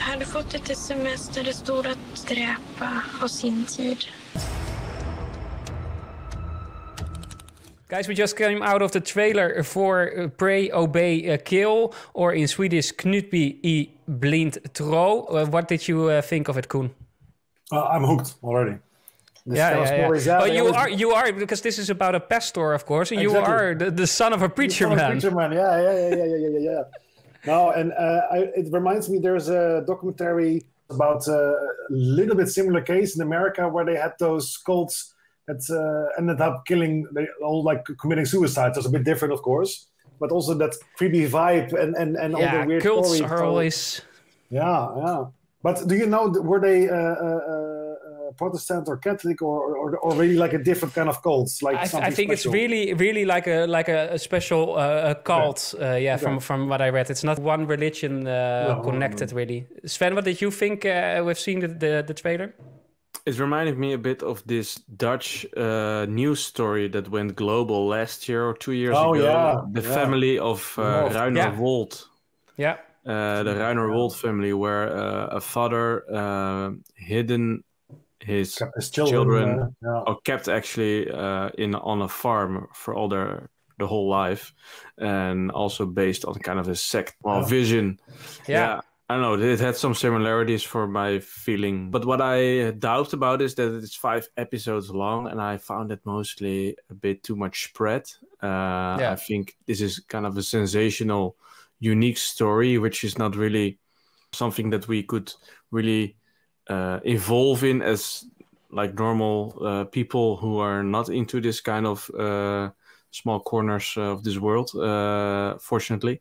hade fått ett sms där det stod att dräpa har sin tid. Guys, we just came out of the trailer for Pray, Obey, uh, Kill, or in Swedish, Knutby i Blind Tro. Uh, what did you uh, think of it, Koen? Uh, I'm hooked already. This yeah, yeah, yeah. Well, you are, you are, because this is about a pastor, of course, and exactly. you are the, the, son of a preacher man. Preacher man, yeah, yeah, yeah, yeah, yeah, yeah. No, and uh, I, it reminds me there's a documentary about a little bit similar case in America where they had those cults that uh, ended up killing, they all like committing suicide. So it's a bit different, of course, but also that creepy vibe and and and yeah, all the weird cults story. are always. Yeah, yeah. But do you know were they? Uh, uh, uh Protestant or Catholic or, or, or really like a different kind of cult? Like I, I think special. it's really really like a like a, a special uh, a cult. Yeah. Uh, yeah, from from what I read, it's not one religion uh, no, connected no, no. really. Sven, what did you think? Uh, we've seen the, the, the trailer. It reminded me a bit of this Dutch uh, news story that went global last year or two years oh, ago. Yeah. The yeah. family of uh, Reiner yeah. Wold. Yeah. Uh, the Reiner Wold family, where uh, a father uh, hidden his, his children, children yeah. are kept actually uh, in on a farm for all their the whole life, and also based on kind of a sect well, yeah. vision. Yeah. yeah. I don't know. It had some similarities for my feeling, but what I doubt about is that it's five episodes long, and I found it mostly a bit too much spread. Uh, yeah. I think this is kind of a sensational, unique story, which is not really something that we could really uh, evolve in as like normal uh, people who are not into this kind of uh, small corners of this world, uh, fortunately.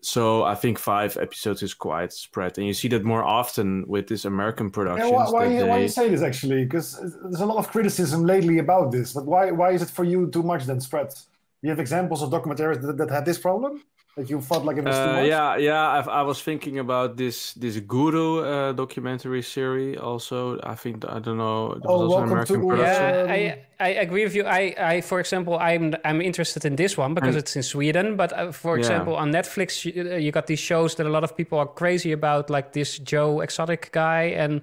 So I think five episodes is quite spread, and you see that more often with these American productions. Yeah, why, why, they... why you say this actually? Because there's a lot of criticism lately about this. But why why is it for you too much then spread? You have examples of documentaries that, that had this problem you felt like it was uh, Yeah, yeah. I've, i was thinking about this this Guru uh, documentary series. Also, I think I don't know. Oh, welcome to production. yeah. I, um, I agree with you. I, I for example, I'm I'm interested in this one because and, it's in Sweden. But uh, for yeah. example, on Netflix, you, uh, you, got these shows that a lot of people are crazy about, like this Joe Exotic guy and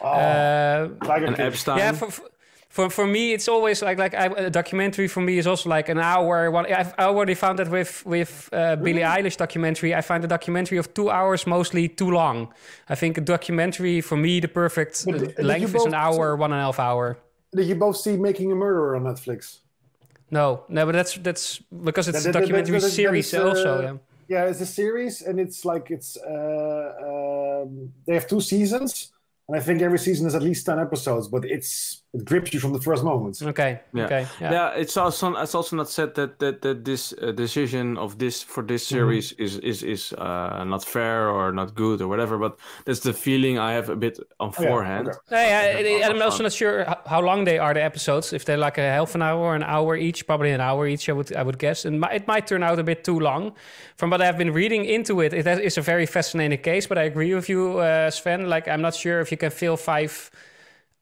oh, uh, like and Epstein. Yeah, for, for, for for me it's always like like I, a documentary for me is also like an hour one I've I already found that with with uh, Billie Eilish documentary I find a documentary of two hours mostly too long I think a documentary for me the perfect but, length is an hour see, one and a half hour did you both see Making a Murderer on Netflix no no but that's that's because it's that, a documentary that, series uh, also yeah yeah it's a series and it's like it's uh, um, they have two seasons and I think every season is at least ten episodes, but it's it grips you from the first moments. Okay. Yeah. Okay. Yeah. yeah it's also it's also not said that that, that this uh, decision of this for this mm-hmm. series mm -hmm. is is is uh, not fair or not good or whatever. But that's the feeling I have a bit on oh, forehand. Yeah. Okay. yeah I'm also not sure how long they are the episodes. If they're like a half an hour, or an hour each, probably an hour each. I would I would guess, and it might turn out a bit too long. From what I've been reading into it, it is a very fascinating case. But I agree with you, uh, Sven. Like I'm not sure if you you can fill five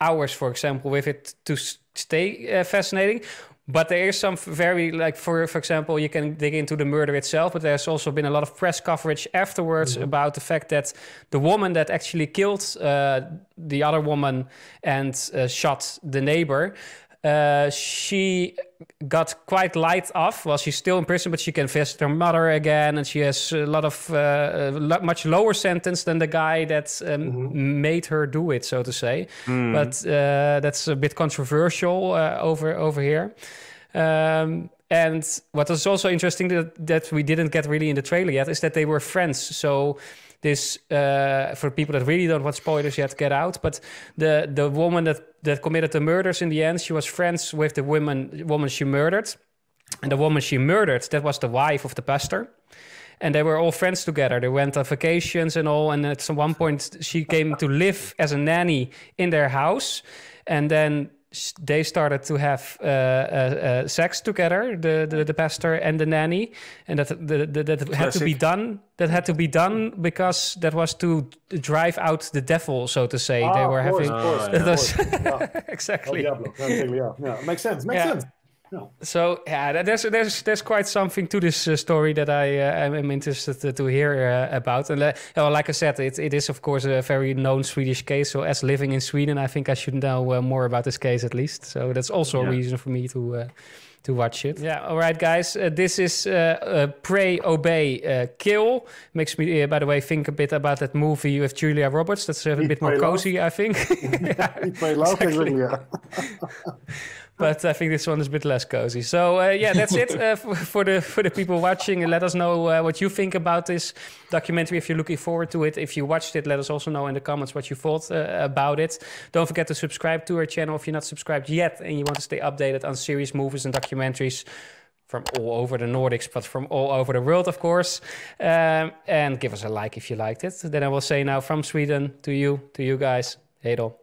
hours, for example, with it to stay uh, fascinating. But there is some very like for for example, you can dig into the murder itself, but there's also been a lot of press coverage afterwards mm -hmm. about the fact that the woman that actually killed uh, the other woman and uh, shot the neighbor uh, she got quite light off. Well, she's still in prison, but she can visit her mother again, and she has a lot of uh, lo much lower sentence than the guy that um, mm -hmm. made her do it, so to say. Mm. But uh, that's a bit controversial uh, over over here. Um, and what is also interesting that, that we didn't get really in the trailer yet is that they were friends. So this uh, for people that really don't want spoilers yet, get out. But the the woman that that committed the murders in the end, she was friends with the woman woman she murdered, and the woman she murdered that was the wife of the pastor. And they were all friends together. They went on vacations and all. And at some one point, she came to live as a nanny in their house. And then they started to have uh, uh, uh, sex together, the, the, the pastor and the nanny, and that the, the, that Classic. had to be done. That had to be done because that was to drive out the devil, so to say. Ah, they were course, having course, of course, yeah. exactly. Yeah. makes sense. Makes yeah. sense. So yeah, there's there's there's quite something to this uh, story that I uh, am interested to, to hear uh, about. And you uh, know, like I said, it, it is of course a very known Swedish case. So as living in Sweden, I think I should know uh, more about this case at least. So that's also yeah. a reason for me to uh, to watch it. Yeah, all right, guys. Uh, this is uh, uh, Pray, Obey, Kill. Makes me, by the way, think a bit about that movie with Julia Roberts. That's a bit more cozy, love. I think. yeah, Eat, love, exactly. but I think this one is a bit less cozy. So uh, yeah, that's it uh, for, for, the for the people watching. Let us know uh, what you think about this documentary. If you're looking forward to it, if you watched it, let us also know in the comments what you thought uh, about it. Don't forget to subscribe to our channel if you're not subscribed yet and you want to stay updated on series, movies, and documentaries from all over the Nordics, but from all over the world, of course. Um, and give us a like if you liked it. Then I will say now from Sweden to you, to you guys. Hey,